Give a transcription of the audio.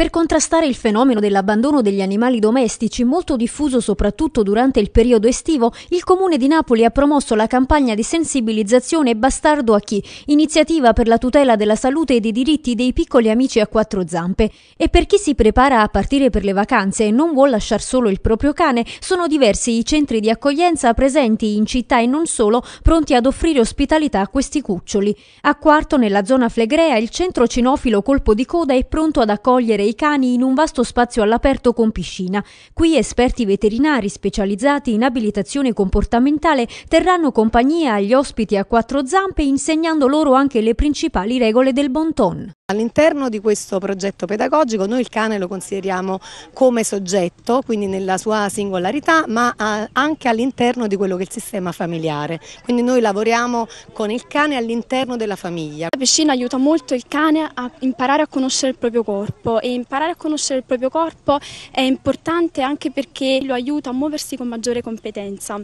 Per contrastare il fenomeno dell'abbandono degli animali domestici, molto diffuso soprattutto durante il periodo estivo, il Comune di Napoli ha promosso la campagna di sensibilizzazione Bastardo a chi, iniziativa per la tutela della salute e dei diritti dei piccoli amici a quattro zampe. E per chi si prepara a partire per le vacanze e non vuol lasciare solo il proprio cane, sono diversi i centri di accoglienza presenti in città e non solo, pronti ad offrire ospitalità a questi cuccioli. A Quarto, nella zona Flegrea, il centro cinofilo Colpo di Coda è pronto ad accogliere i i cani in un vasto spazio all'aperto con piscina. Qui esperti veterinari specializzati in abilitazione comportamentale terranno compagnia agli ospiti a quattro zampe insegnando loro anche le principali regole del bon ton. All'interno di questo progetto pedagogico noi il cane lo consideriamo come soggetto, quindi nella sua singolarità, ma eh, anche all'interno di quello che è il sistema familiare. Quindi noi lavoriamo con il cane all'interno della famiglia. La piscina aiuta molto il cane a imparare a conoscere il proprio corpo e imparare a conoscere il proprio corpo è importante anche perché lo aiuta a muoversi con maggiore competenza.